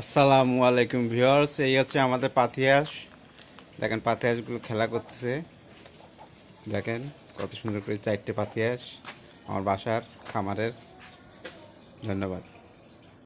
আসসালামু আলাইকুম ভিওর্স এই হচ্ছে আমাদের পাথিয়াস দেখেন পাথিয়াসগুলো খেলা করতেছে দেখেন কত সুন্দর করে চারটে পাথিয়াস আমার বাসার খামারের ধন্যবাদ